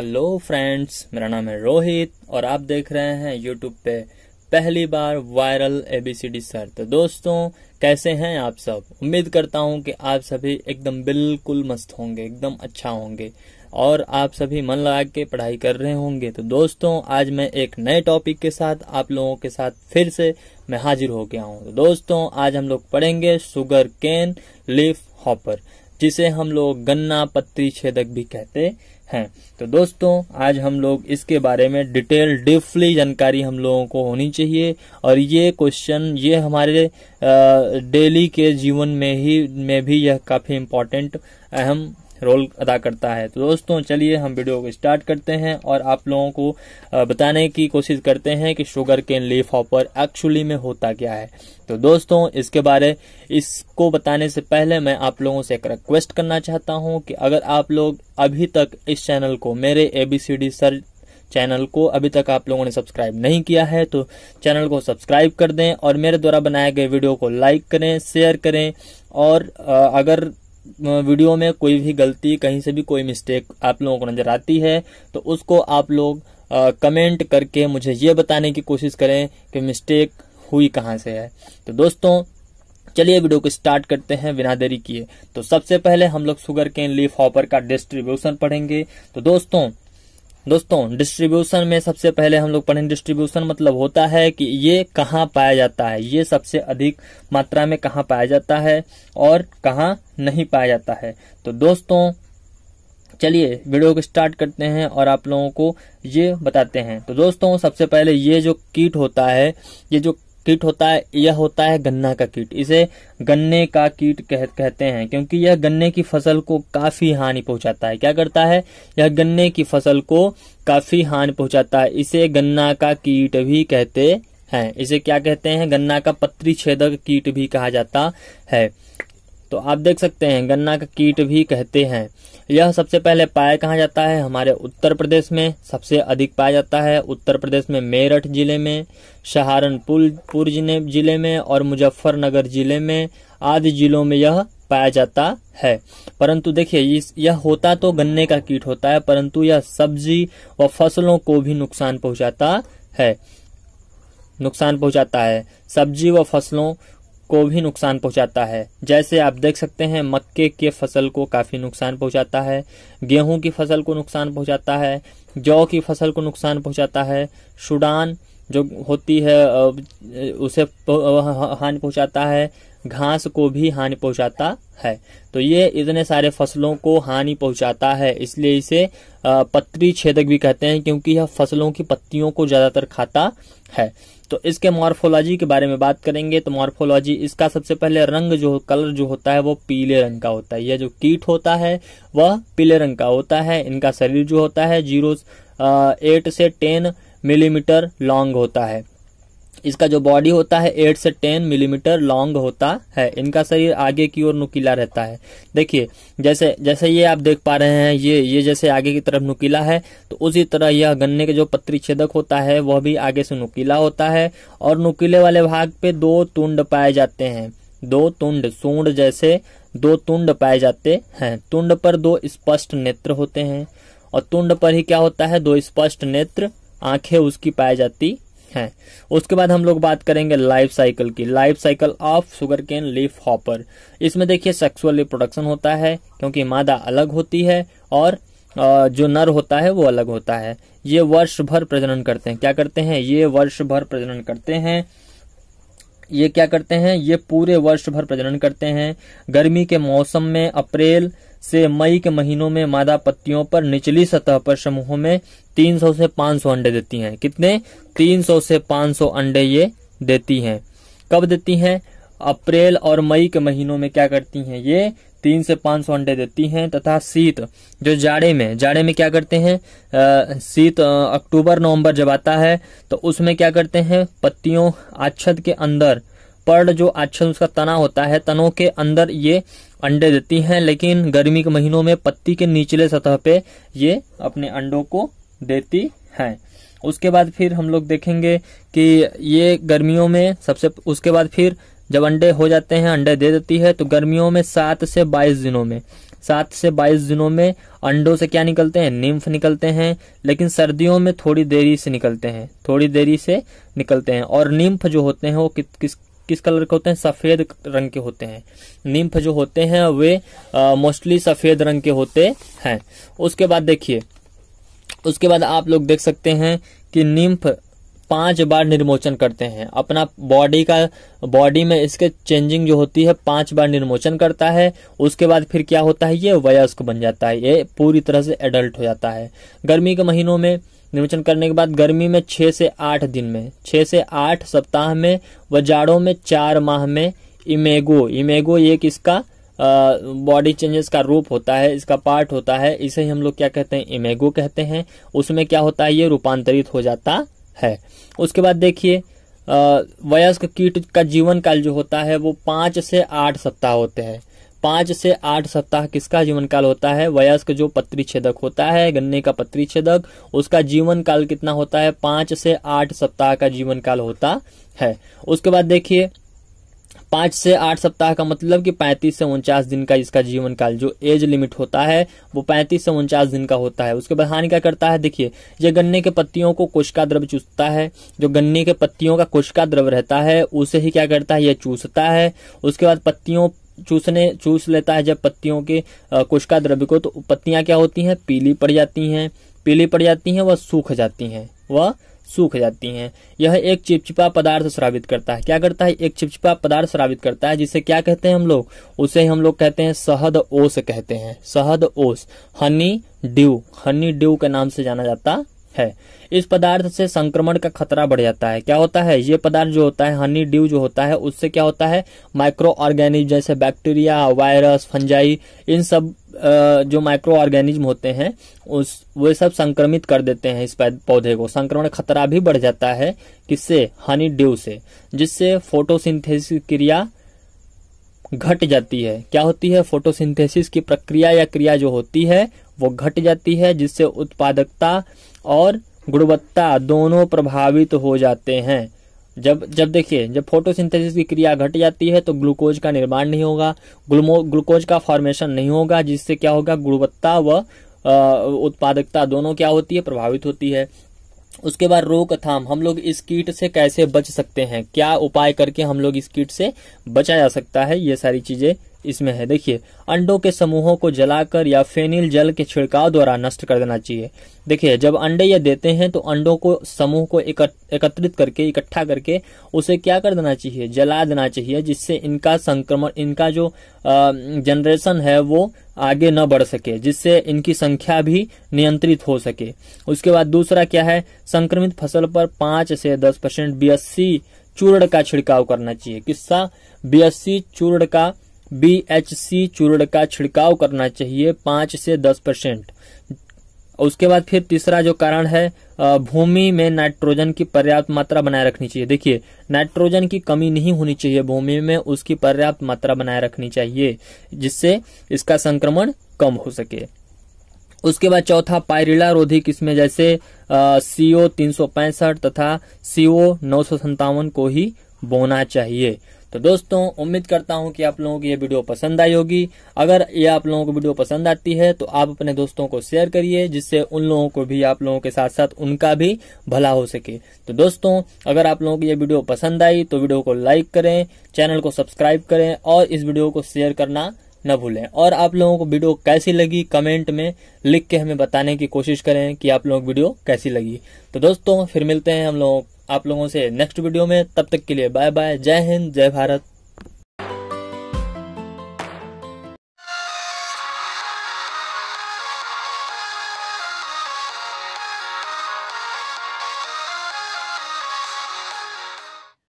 hello friends मेरा नाम है रोहित और आप देख रहे हैं यूट्यूब पे पहली बार वायरल एबीसीडी सर तो दोस्तों कैसे हैं आप सब उम्मीद करता हूं कि आप सभी एकदम बिल्कुल मस्त होंगे एकदम अच्छा होंगे और आप सभी मन लगा के पढ़ाई कर रहे होंगे तो दोस्तों आज मैं एक नए टॉपिक के साथ आप लोगों के साथ फिर से मैं हाजिर हो गया हूँ तो दोस्तों आज हम लोग पढ़ेंगे शुगर केन लिफ हॉपर जिसे हम लोग गन्ना पत्ती छेदक भी कहते हैं तो दोस्तों आज हम लोग इसके बारे में डिटेल डिफली जानकारी हम लोगों को होनी चाहिए और ये क्वेश्चन ये हमारे डेली के जीवन में ही में भी यह काफ़ी इम्पोर्टेंट अहम रोल अदा करता है तो दोस्तों चलिए हम वीडियो को स्टार्ट करते हैं और आप लोगों को बताने की कोशिश करते हैं कि sugar cane leaf hopper actually में होता क्या है तो दोस्तों इसके बारे इसको बताने से पहले मैं आप लोगों से एक रिक्वेस्ट करना चाहता हूं कि अगर आप लोग अभी तक इस चैनल को मेरे एबीसीडी सर चैनल को अभी तक आप लोगों ने सब्सक्राइब नहीं किया है तो चैनल को सब्सक्राइब कर दें और मेरे द्वारा बनाए गए वीडियो को लाइक करें शेयर करें और अगर वीडियो में कोई भी गलती कहीं से भी कोई मिस्टेक आप लोगों को नजर आती है तो उसको आप लोग कमेंट करके मुझे ये बताने की कोशिश करें कि मिस्टेक हुई कहाँ से है तो दोस्तों चलिए वीडियो को स्टार्ट करते हैं बिना देरी किए तो सबसे पहले हम लोग सुगर केन लीफ हॉपर का डिस्ट्रीब्यूशन पढ़ेंगे तो दोस्तों दोस्तों डिस्ट्रीब्यूशन में सबसे पहले हम लोग पढ़ेंगे डिस्ट्रीब्यूशन मतलब होता है कि ये कहाँ पाया जाता है ये सबसे अधिक मात्रा में कहाँ पाया जाता है और कहाँ नहीं पाया जाता है तो दोस्तों चलिए वीडियो को स्टार्ट करते हैं और आप लोगों को ये बताते हैं तो दोस्तों सबसे पहले ये जो कीट होता है ये जो कीट होता है यह होता है गन्ना का कीट इसे गन्ने का कीट कह, कहते हैं क्योंकि यह गन्ने की फसल को काफी हानि पहुंचाता है क्या करता है यह गन्ने की फसल को काफी हानि पहुंचाता है इसे गन्ना का कीट भी कहते हैं इसे क्या कहते हैं गन्ना का पत्री छेदक कीट भी कहा जाता है तो आप देख सकते हैं गन्ना का कीट भी कहते हैं यह सबसे पहले पाया कहा जाता है हमारे उत्तर प्रदेश में सबसे अधिक पाया जाता है उत्तर प्रदेश में मेरठ जिले में सहारनपुर जिले में और मुजफ्फरनगर जिले में आदि जिलों में यह पाया जाता है परंतु देखिए यह होता तो गन्ने का कीट होता है परंतु यह सब्जी व फसलों को भी नुकसान पहुंचाता है नुकसान पहुंचाता है सब्जी व फसलों को भी नुकसान पहुंचाता है जैसे आप देख सकते हैं मक्के के फसल को काफ़ी नुकसान पहुंचाता है गेहूं की फसल को नुकसान पहुंचाता है जौ की फसल को नुकसान पहुंचाता है सुडान जो होती है उसे हानि पहुंचाता है घास को भी हानि पहुंचाता है तो ये इतने सारे फसलों को हानि पहुंचाता है इसलिए इसे पत्री छेदक भी कहते हैं क्योंकि यह फसलों की पत्तियों को ज़्यादातर खाता है तो इसके मॉर्फोलॉजी के बारे में बात करेंगे तो मॉर्फोलॉजी इसका सबसे पहले रंग जो कलर जो होता है वो पीले रंग का होता है यह जो कीट होता है वह पीले रंग का होता है इनका शरीर जो होता है जीरो एट से टेन मिलीमीटर लॉन्ग होता है इसका जो बॉडी होता है एट से टेन मिलीमीटर लॉन्ग होता है इनका शरीर आगे की ओर नुकीला रहता है देखिए जैसे जैसे ये आप देख पा रहे हैं ये ये जैसे आगे की तरफ नुकीला है तो उसी तरह यह गन्ने के जो पत्री छेदक होता है वह भी आगे से नुकीला होता है और नुकीले वाले भाग पे दो तुंड पाए जाते हैं दो तुंड सूंड जैसे दो तुंड पाए जाते हैं तुंड पर दो स्पष्ट नेत्र होते हैं और तुंड पर ही क्या होता है दो स्पष्ट नेत्र आंखें उसकी पाई जाती है उसके बाद हम लोग बात करेंगे लाइफ साइकिल की life cycle of sugar cane leaf hopper इसमें देखिए सेक्सुअल रिप्रोडक्शन होता है क्योंकि मादा अलग होती है और जो नर होता है वो अलग होता है ये वर्ष भर प्रजनन करते हैं क्या करते हैं ये वर्ष भर प्रजनन करते हैं ये क्या करते हैं ये पूरे वर्ष भर प्रजनन करते हैं गर्मी के मौसम में अप्रैल से मई के महीनों में मादा पत्तियों पर निचली सतह पर समूहों में 300 से 500 अंडे देती हैं कितने 300 से 500 अंडे ये देती हैं कब देती हैं अप्रैल और मई के महीनों में क्या करती हैं ये तीन से पांच सौ अंडे देती हैं तथा शीत जो जाड़े में जाड़े में क्या करते हैं शीत अक्टूबर नवंबर जब आता है तो उसमें क्या करते हैं पत्तियों आच्छद के अंदर पर्ड जो आच्छद उसका तना होता है तनों के अंदर ये अंडे देती हैं लेकिन गर्मी के महीनों में पत्ती के निचले सतह पे ये अपने अंडों को देती हैं उसके बाद फिर हम लोग देखेंगे कि ये गर्मियों में सबसे उसके बाद फिर जब अंडे हो जाते हैं अंडे दे देती है तो गर्मियों में सात से बाईस दिनों में सात से बाईस दिनों में अंडों से क्या निकलते हैं निम्फ निकलते हैं लेकिन सर्दियों में थोड़ी देरी से निकलते हैं थोड़ी देरी से निकलते हैं और निम्फ जो होते हैं वो कि, किस किस कलर के होते हैं सफेद रंग के होते हैं निम्फ जो होते हैं वे मोस्टली सफेद रंग के होते हैं उसके बाद देखिए उसके बाद आप लोग देख सकते हैं कि निम्फ पांच बार निर्मोचन करते हैं अपना बॉडी का बॉडी में इसके चेंजिंग जो होती है पांच बार निर्मोचन करता है उसके बाद फिर क्या होता है ये वयस्क बन जाता है ये पूरी तरह से एडल्ट हो जाता है गर्मी के महीनों में निर्वचन करने के बाद गर्मी में छह से आठ दिन में छः से आठ सप्ताह में व जाड़ों में चार माह में इमेगो इमेगो एक इसका बॉडी चेंजेस का रूप होता है इसका पार्ट होता है इसे हम लोग क्या कहते हैं इमेगो कहते हैं उसमें क्या होता है ये रूपांतरित हो जाता है उसके बाद देखिए वयस्क कीट का जीवन काल जो होता है वो पांच से आठ सप्ताह होते हैं पांच से आठ सप्ताह किसका जीवन काल होता है वयस्क जो पत्री छेदक होता है गन्ने का पत्री छेदक उसका जीवन काल कितना होता है पांच से आठ सप्ताह का जीवन काल होता है उसके बाद देखिए पांच से आठ सप्ताह का मतलब कि पैंतीस से उनचास दिन का इसका जीवन काल जो एज लिमिट होता है वो पैंतीस से उनचास दिन का होता है उसके बाद हानि क्या करता है देखिए ये गन्ने के पत्तियों को कोशिका द्रव चूसता है जो गन्ने के पत्तियों का कोशिका द्रव रहता है उसे ही क्या करता है यह चूसता है उसके बाद पत्तियों चूसने चूस लेता है जब पत्तियों के कोशिका द्रव्य को तो पत्तियां क्या होती हैं पीली पड़ जाती हैं पीली पड़ जाती हैं वह सूख जाती हैं वह सूख जाती हैं यह एक चिपचिपा पदार्थ श्रावित करता है क्या करता है एक चिपचिपा पदार्थ श्रावित करता है जिसे क्या कहते हैं हम लोग उसे हम लोग कहते हैं सहद ओस कहते हैं सहद ओस हनी ड्यू हनी ड्यू के नाम से जाना जाता है इस पदार्थ से संक्रमण का खतरा बढ़ जाता है क्या होता है ये पदार्थ जो होता है हनी ड्यू जो होता है उससे क्या होता है माइक्रो ऑर्गेनिज्म जैसे बैक्टीरिया वायरस फंजाई इन सब जो माइक्रो ऑर्गेनिज्म होते हैं उस वे सब संक्रमित कर देते हैं इस पौधे को संक्रमण खतरा भी बढ़ जाता है किससे हनी ड्यू से जिससे फोटोसिंथेसिस क्रिया घट जाती है क्या होती है फोटोसिंथेसिस की प्रक्रिया या क्रिया जो होती है वो घट जाती है जिससे उत्पादकता और गुणवत्ता दोनों प्रभावित हो जाते हैं जब जब देखिए जब फोटोसिंथेसिस की क्रिया घट जाती है तो ग्लूकोज का निर्माण नहीं होगा ग्लूकोज का फॉर्मेशन नहीं होगा जिससे क्या होगा गुणवत्ता व उत्पादकता दोनों क्या होती है प्रभावित होती है उसके बाद रोकथाम हम लोग इस कीट से कैसे बच सकते हैं क्या उपाय करके हम लोग इस कीट से बचा जा सकता है ये सारी चीजें इसमें है देखिए अंडों के समूहों को जलाकर या फेनिल जल के छिड़काव द्वारा नष्ट कर देना चाहिए देखिए जब अंडे ये देते हैं तो अंडों को समूह को एकत्रित करके इकट्ठा करके उसे क्या कर देना चाहिए जला देना चाहिए जिससे इनका संक्रमण इनका जो जनरेशन है वो आगे न बढ़ सके जिससे इनकी संख्या भी नियंत्रित हो सके उसके बाद दूसरा क्या है संक्रमित फसल पर पांच से दस परसेंट चूर्ण का छिड़काव करना चाहिए किस्सा बीएससी चूर्ण का बीएचसी चूर्ण का छिड़काव करना चाहिए पांच से दस परसेंट उसके बाद फिर तीसरा जो कारण है भूमि में नाइट्रोजन की पर्याप्त मात्रा बनाए रखनी चाहिए देखिए नाइट्रोजन की कमी नहीं होनी चाहिए भूमि में उसकी पर्याप्त मात्रा बनाए रखनी चाहिए जिससे इसका संक्रमण कम हो सके उसके बाद चौथा पायरिला रोधी किस्में जैसे सीओ तीन तथा सीओ नौ को ही बोना चाहिए तो दोस्तों उम्मीद करता हूं कि आप लोगों को ये वीडियो पसंद आई होगी अगर ये आप लोगों को वीडियो पसंद आती है तो आप अपने दोस्तों को शेयर करिए जिससे उन लोगों को भी आप लोगों के साथ साथ उनका भी भला हो सके तो दोस्तों अगर आप लोगों को ये वीडियो पसंद आई तो वीडियो को लाइक करें चैनल को सब्सक्राइब करें और इस वीडियो को शेयर करना न भूलें और आप लोगों को वीडियो कैसी लगी कमेंट में लिख के हमें बताने की कोशिश करें कि आप लोग वीडियो कैसी लगी तो दोस्तों फिर मिलते हैं हम लोग आप लोगों से नेक्स्ट वीडियो में तब तक के लिए बाय बाय जय हिंद जय भारत